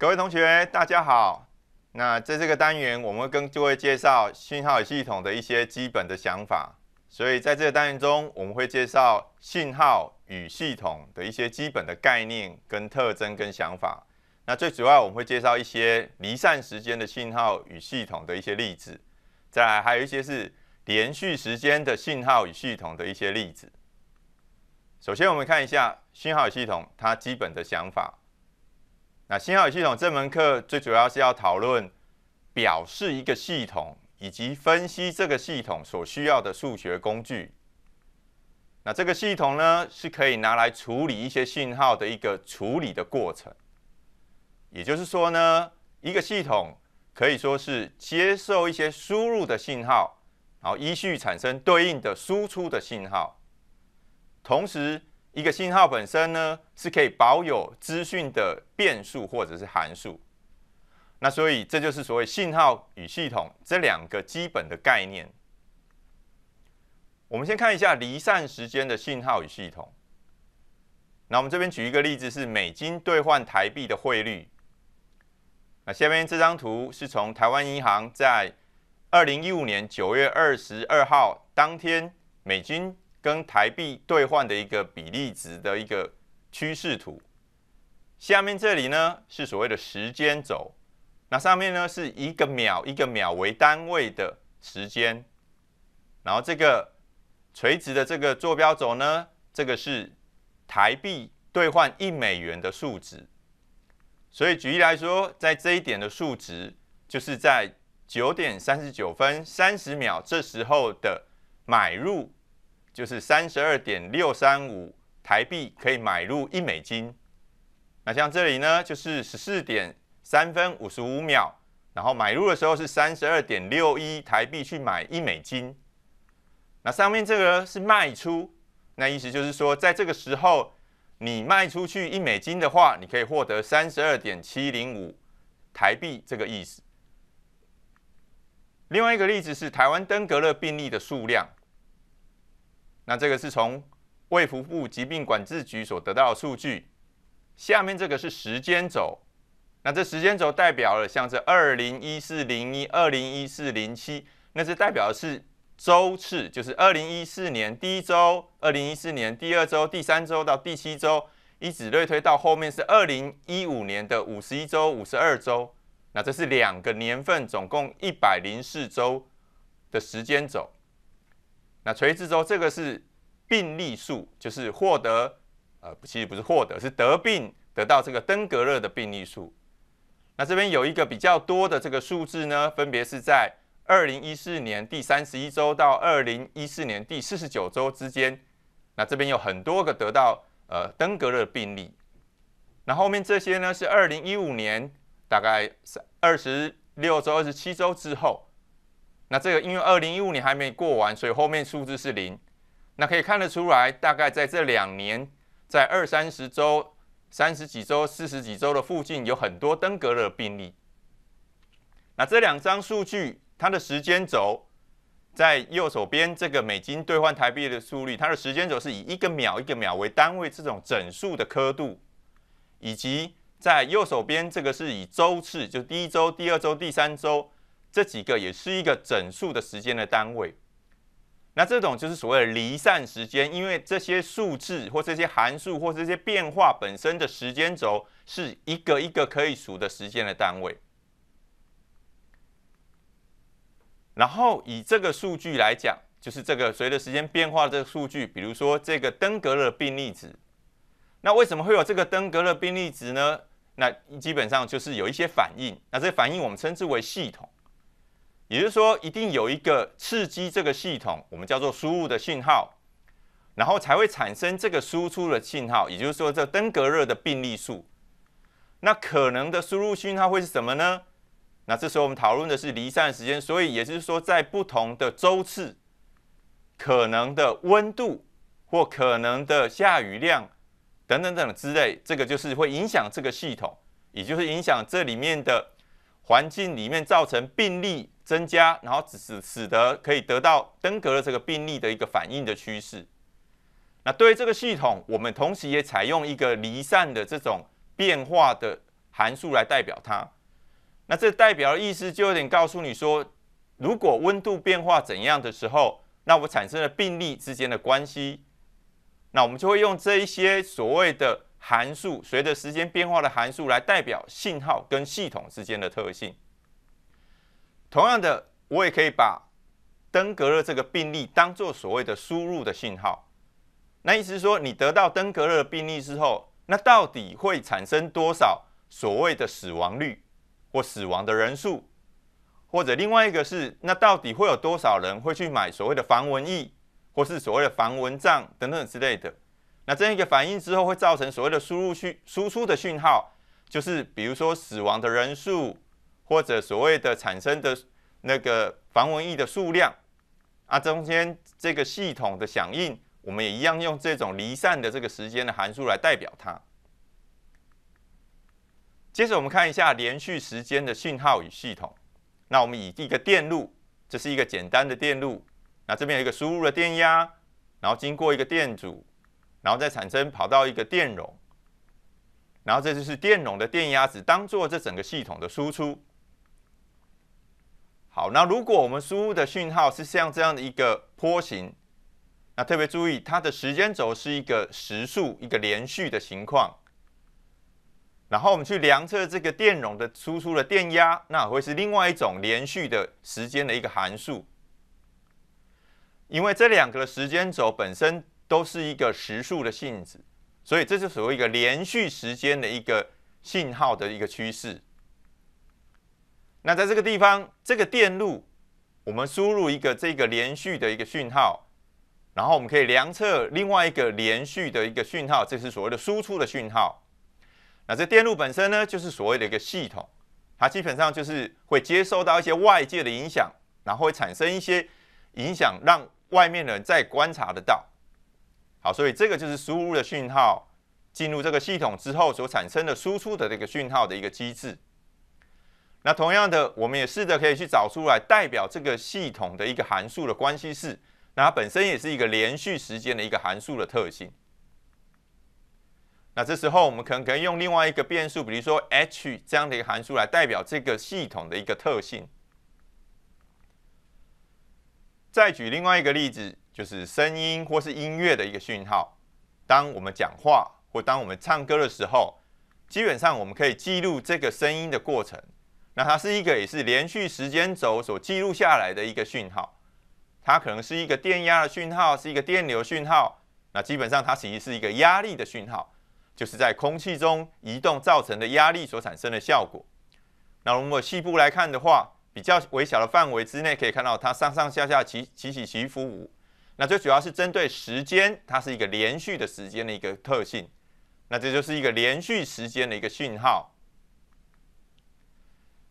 各位同学，大家好。那在这个单元，我们会跟各位介绍信号与系统的一些基本的想法。所以在这个单元中，我们会介绍信号与系统的一些基本的概念、跟特征、跟想法。那最主要，我们会介绍一些离散时间的信号与系统的一些例子。再来，还有一些是连续时间的信号与系统的一些例子。首先，我们看一下信号系统它基本的想法。那信号与系统这门课最主要是要讨论表示一个系统以及分析这个系统所需要的数学工具。那这个系统呢，是可以拿来处理一些信号的一个处理的过程。也就是说呢，一个系统可以说是接受一些输入的信号，然后依序产生对应的输出的信号，同时。一个信号本身呢，是可以保有资讯的变数或者是函数。那所以这就是所谓信号与系统这两个基本的概念。我们先看一下离散时间的信号与系统。那我们这边举一个例子是美金兑换台币的汇率。那下面这张图是从台湾银行在二零一五年九月二十二号当天美金。跟台币兑换的一个比例值的一个趋势图，下面这里呢是所谓的时间轴，那上面呢是一个秒一个秒为单位的时间，然后这个垂直的这个坐标轴呢，这个是台币兑换一美元的数值，所以举例来说，在这一点的数值就是在九点三十九分三十秒这时候的买入。就是三十二点六三五台币可以买入一美金，那像这里呢，就是十四点三分五十五秒，然后买入的时候是三十二点六一台币去买一美金，那上面这个是卖出，那意思就是说，在这个时候你卖出去一美金的话，你可以获得三十二点七零五台币这个意思。另外一个例子是台湾登革热病例的数量。那这个是从卫福部疾病管制局所得到的数据，下面这个是时间轴，那这时间轴代表了像是二零一四零一、二零一四零七，那是代表的是周次，就是二零一四年第一周、二零一四年第二周、第三周到第七周，以此类推到后面是二零一五年的五十一周、五十二周，那这是两个年份总共一百零四周的时间轴。那垂直轴这个是病例数，就是获得呃，其实不是获得，是得病得到这个登革热的病例数。那这边有一个比较多的这个数字呢，分别是在2014年第31周到2014年第49周之间。那这边有很多个得到呃登革热病例。那后面这些呢，是2015年大概二十六周、二十七周之后。那这个因为二零一五年还没过完，所以后面数字是零。那可以看得出来，大概在这两年，在二三十周、三十几周、四十几周的附近，有很多登革热病例。那这两张数据，它的时间轴在右手边这个美金兑换台币的速率，它的时间轴是以一个秒一个秒为单位，这种整数的刻度，以及在右手边这个是以周次，就第一周、第二周、第三周。这几个也是一个整数的时间的单位，那这种就是所谓的离散时间，因为这些数字或这些函数或这些变化本身的时间轴是一个一个可以数的时间的单位。然后以这个数据来讲，就是这个随着时间变化这个数据，比如说这个登革热病例值，那为什么会有这个登革热病例值呢？那基本上就是有一些反应，那这反应我们称之为系统。也就是说，一定有一个刺激这个系统，我们叫做输入的信号，然后才会产生这个输出的信号。也就是说，这登革热的病例数，那可能的输入信号会是什么呢？那这时候我们讨论的是离散时间，所以也就是说，在不同的周次，可能的温度或可能的下雨量等等等之类，这个就是会影响这个系统，也就是影响这里面的环境里面造成病例。增加，然后使使使得可以得到登革的这个病例的一个反应的趋势。那对于这个系统，我们同时也采用一个离散的这种变化的函数来代表它。那这代表的意思就有点告诉你说，如果温度变化怎样的时候，那我产生了病例之间的关系。那我们就会用这一些所谓的函数，随着时间变化的函数来代表信号跟系统之间的特性。同样的，我也可以把登革热这个病例当做所谓的输入的信号。那意思是说，你得到登革热病例之后，那到底会产生多少所谓的死亡率或死亡的人数？或者另外一个是，那到底会有多少人会去买所谓的防蚊液，或是所谓的防蚊帐等等之类的？那这样一个反应之后，会造成所谓的输入讯输出的讯号，就是比如说死亡的人数。或者所谓的产生的那个防蚊液的数量啊，中间这个系统的响应，我们也一样用这种离散的这个时间的函数来代表它。接着我们看一下连续时间的信号与系统。那我们以一个电路，这是一个简单的电路。那这边有一个输入的电压，然后经过一个电阻，然后再产生跑到一个电容，然后这就是电容的电压值，当做这整个系统的输出。好，那如果我们输入的讯号是像这样的一个坡形，那特别注意它的时间轴是一个时速一个连续的情况。然后我们去量测这个电容的输出的电压，那会是另外一种连续的时间的一个函数。因为这两个时间轴本身都是一个时速的性质，所以这就所谓一个连续时间的一个信号的一个趋势。那在这个地方，这个电路，我们输入一个这个连续的一个讯号，然后我们可以量测另外一个连续的一个讯号，这是所谓的输出的讯号。那这电路本身呢，就是所谓的一个系统，它基本上就是会接收到一些外界的影响，然后会产生一些影响，让外面的人再观察得到。好，所以这个就是输入的讯号进入这个系统之后所产生的输出的这个讯号的一个机制。那同样的，我们也试着可以去找出来代表这个系统的一个函数的关系式。那它本身也是一个连续时间的一个函数的特性。那这时候我们可能可以用另外一个变数，比如说 h 这样的一个函数来代表这个系统的一个特性。再举另外一个例子，就是声音或是音乐的一个讯号。当我们讲话或当我们唱歌的时候，基本上我们可以记录这个声音的过程。那它是一个也是连续时间轴所记录下来的一个讯号，它可能是一个电压的讯号，是一个电流讯号。那基本上它其实是一个压力的讯号，就是在空气中移动造成的压力所产生的效果。那如果细部来看的话，比较微小的范围之内可以看到它上上下下起起起伏伏。那最主要是针对时间，它是一个连续的时间的一个特性。那这就是一个连续时间的一个讯号。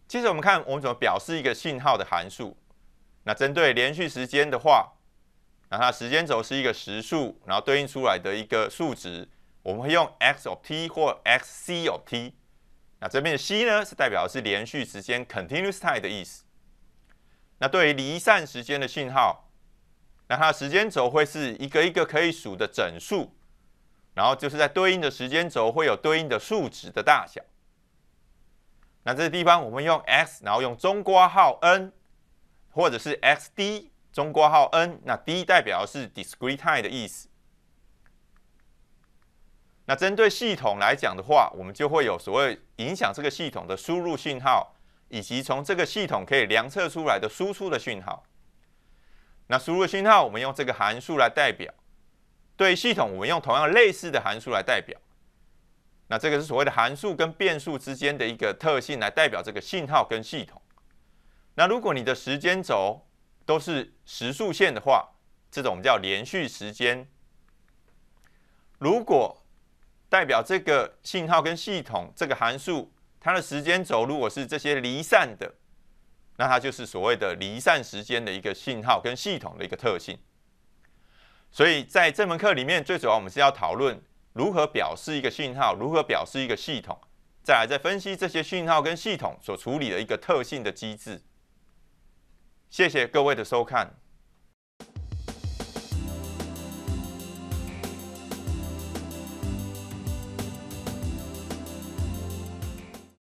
接着我们看我们怎么表示一个信号的函数。那针对连续时间的话，那它时间轴是一个实数，然后对应出来的一个数值，我们会用 x of t 或 x c of t。那这边的 c 呢是代表是连续时间 （continuous time） 的意思。那对于离散时间的信号，那它时间轴会是一个一个可以数的整数，然后就是在对应的时间轴会有对应的数值的大小。那这个地方，我们用 x，然后用中括号 n，或者是 xd 中括号 n，那 d 代表是 discrete time 的意思。那针对系统来讲的话，我们就会有所谓影响这个系统的输入讯号，以及从这个系统可以量测出来的输出的讯号。那输入讯号我们用这个函数来代表，对系统我们用同样类似的函数来代表。那这个是所谓的函数跟变数之间的一个特性，来代表这个信号跟系统。那如果你的时间轴都是时数线的话，这种叫连续时间。如果代表这个信号跟系统这个函数，它的时间轴如果是这些离散的，那它就是所谓的离散时间的一个信号跟系统的一个特性。所以在这门课里面，最主要我们是要讨论。如何表示一个信号？如何表示一个系统？再来再分析这些信号跟系统所处理的一个特性的机制。谢谢各位的收看。